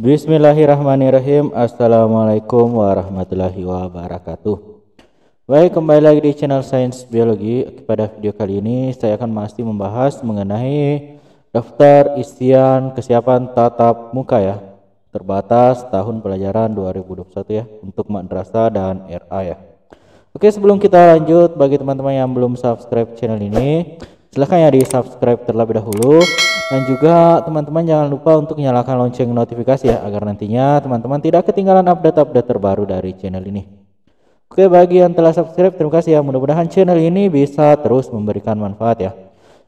Bismillahirrahmanirrahim Assalamualaikum warahmatullahi wabarakatuh Baik kembali lagi di channel Science Biologi Pada video kali ini saya akan masih membahas mengenai Daftar isian kesiapan tatap muka ya Terbatas tahun pelajaran 2021 ya Untuk madrasah dan RA ya Oke sebelum kita lanjut Bagi teman-teman yang belum subscribe channel ini Silahkan ya di subscribe terlebih dahulu dan juga teman-teman jangan lupa untuk nyalakan lonceng notifikasi ya agar nantinya teman-teman tidak ketinggalan update-update terbaru dari channel ini. Oke bagi yang telah subscribe terima kasih ya mudah-mudahan channel ini bisa terus memberikan manfaat ya.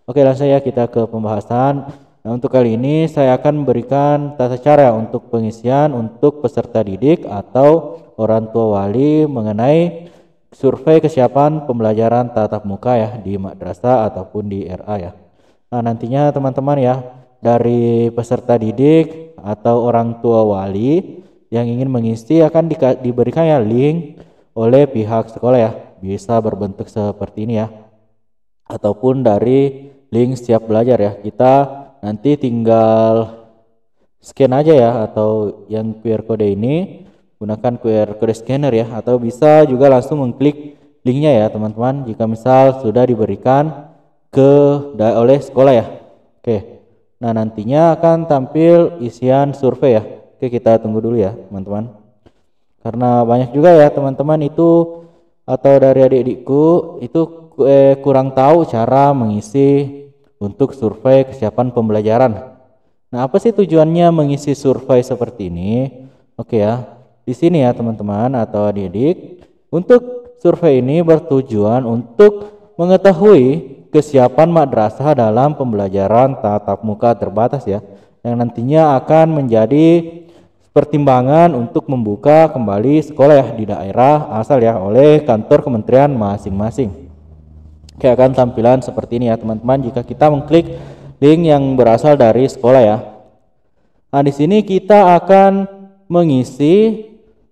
Oke langsung ya kita ke pembahasan. Nah untuk kali ini saya akan memberikan tata cara untuk pengisian untuk peserta didik atau orang tua wali mengenai survei kesiapan pembelajaran tatap muka ya di madrasah ataupun di RA ya. Nah, nantinya teman-teman ya dari peserta didik atau orang tua wali yang ingin mengisi akan di, diberikan ya link oleh pihak sekolah ya. Bisa berbentuk seperti ini ya. Ataupun dari link siap belajar ya. Kita nanti tinggal scan aja ya atau yang QR code ini gunakan QR code scanner ya atau bisa juga langsung mengklik linknya ya teman-teman jika misal sudah diberikan ke oleh sekolah ya. Oke. Nah, nantinya akan tampil isian survei ya. Oke, kita tunggu dulu ya, teman-teman. Karena banyak juga ya teman-teman itu atau dari adik-adikku itu eh, kurang tahu cara mengisi untuk survei kesiapan pembelajaran. Nah, apa sih tujuannya mengisi survei seperti ini? Oke ya. Di sini ya, teman-teman atau adik-adik, untuk survei ini bertujuan untuk mengetahui kesiapan madrasah dalam pembelajaran tatap muka terbatas ya yang nantinya akan menjadi pertimbangan untuk membuka kembali sekolah ya di daerah asal ya oleh kantor kementerian masing-masing. Oke akan tampilan seperti ini ya teman-teman jika kita mengklik link yang berasal dari sekolah ya. Nah di sini kita akan mengisi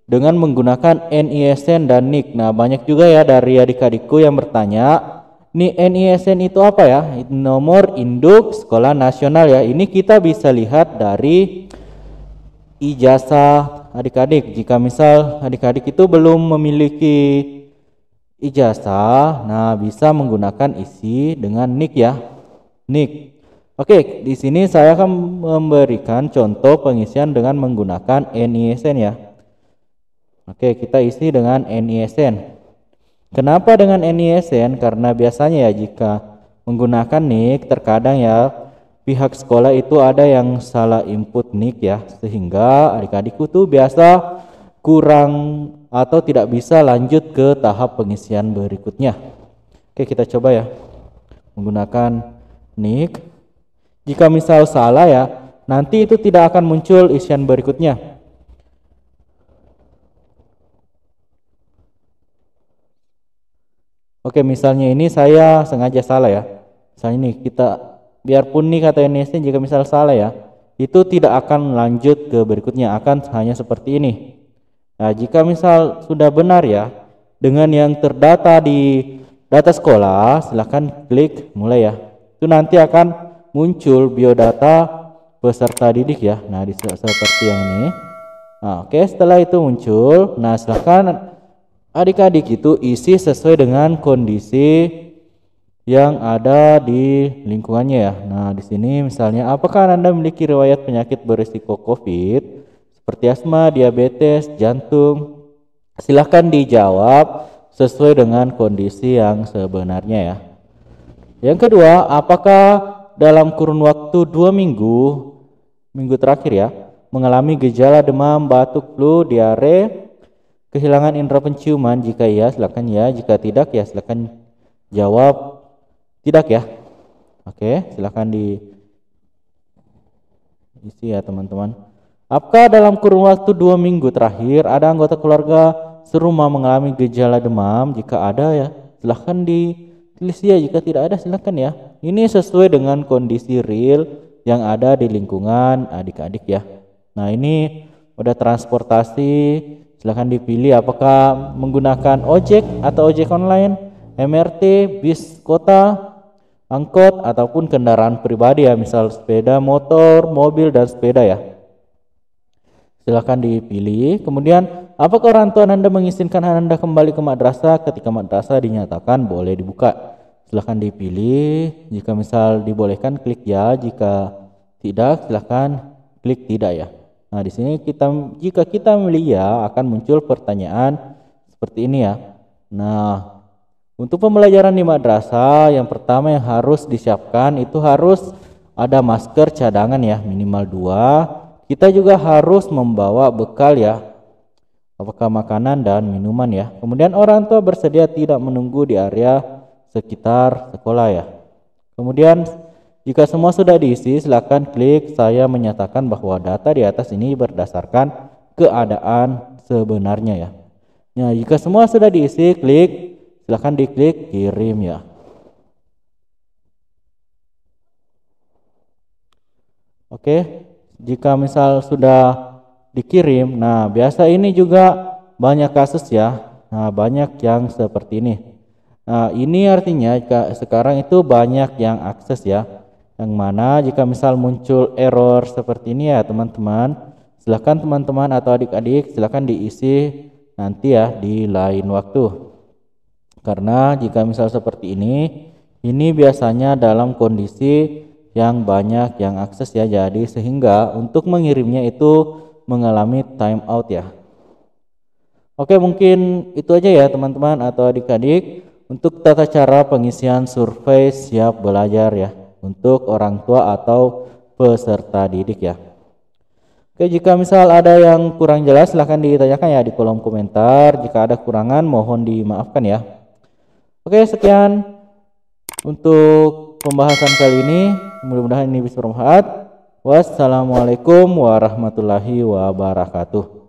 dengan menggunakan NISN dan NIK. Nah banyak juga ya dari adik-adikku yang bertanya ini NISN itu apa ya? Nomor induk sekolah nasional ya. Ini kita bisa lihat dari ijazah adik-adik. Jika misal adik-adik itu belum memiliki ijazah, nah bisa menggunakan isi dengan nik ya. Nik. Oke, di sini saya akan memberikan contoh pengisian dengan menggunakan NISN ya. Oke, kita isi dengan NISN. Kenapa dengan NISN? Karena biasanya ya jika menggunakan NIK terkadang ya pihak sekolah itu ada yang salah input NIK ya sehingga adik-adikku tuh biasa kurang atau tidak bisa lanjut ke tahap pengisian berikutnya. Oke, kita coba ya menggunakan NIK. Jika misal salah ya, nanti itu tidak akan muncul isian berikutnya. Oke, misalnya ini saya sengaja salah ya. Misalnya ini kita biarpun nih kata NST jika misal salah ya, itu tidak akan lanjut ke berikutnya, akan hanya seperti ini. Nah, jika misal sudah benar ya, dengan yang terdata di data sekolah, silahkan klik mulai ya. Itu nanti akan muncul biodata peserta didik ya. Nah, di seperti yang ini. Nah, oke, setelah itu muncul. Nah, silahkan adik-adik itu isi sesuai dengan kondisi yang ada di lingkungannya ya. Nah, di sini misalnya apakah Anda memiliki riwayat penyakit berisiko COVID seperti asma, diabetes, jantung? Silahkan dijawab sesuai dengan kondisi yang sebenarnya ya. Yang kedua, apakah dalam kurun waktu dua minggu, minggu terakhir ya, mengalami gejala demam, batuk, flu, diare, kehilangan indera penciuman jika ya, silakan ya jika tidak ya silakan jawab tidak ya oke silakan di isi ya teman-teman apakah dalam kurun waktu dua minggu terakhir ada anggota keluarga serumah mengalami gejala demam jika ada ya silahkan ditelisik ya jika tidak ada silahkan ya ini sesuai dengan kondisi real yang ada di lingkungan adik-adik ya nah ini udah transportasi Silahkan dipilih apakah menggunakan ojek atau ojek online, MRT, bis kota, angkot, ataupun kendaraan pribadi ya, misal sepeda, motor, mobil, dan sepeda ya. Silahkan dipilih. Kemudian, apakah orang tua Anda mengizinkan Anda kembali ke madrasah ketika madrasah dinyatakan boleh dibuka? Silahkan dipilih. Jika misal dibolehkan, klik ya. Jika tidak, silahkan klik tidak ya. Nah, di sini kita jika kita melihat akan muncul pertanyaan seperti ini ya. Nah, untuk pembelajaran di madrasah yang pertama yang harus disiapkan itu harus ada masker cadangan ya, minimal dua. Kita juga harus membawa bekal ya. Apakah makanan dan minuman ya. Kemudian orang tua bersedia tidak menunggu di area sekitar sekolah ya. Kemudian jika semua sudah diisi, silakan klik saya menyatakan bahwa data di atas ini berdasarkan keadaan sebenarnya ya. Nah, jika semua sudah diisi, klik silakan diklik kirim ya. Oke, jika misal sudah dikirim, nah biasa ini juga banyak kasus ya. Nah, banyak yang seperti ini. Nah, ini artinya sekarang itu banyak yang akses ya. Yang mana jika misal muncul error seperti ini ya teman-teman, silahkan teman-teman atau adik-adik silahkan diisi nanti ya di lain waktu. Karena jika misal seperti ini, ini biasanya dalam kondisi yang banyak yang akses ya. Jadi sehingga untuk mengirimnya itu mengalami time out ya. Oke, mungkin itu aja ya teman-teman atau adik-adik untuk tata cara pengisian survei siap belajar ya untuk orang tua atau peserta didik ya. Oke, jika misal ada yang kurang jelas silahkan ditanyakan ya di kolom komentar. Jika ada kurangan mohon dimaafkan ya. Oke, sekian untuk pembahasan kali ini. Mudah-mudahan ini bisa bermanfaat. Wassalamualaikum warahmatullahi wabarakatuh.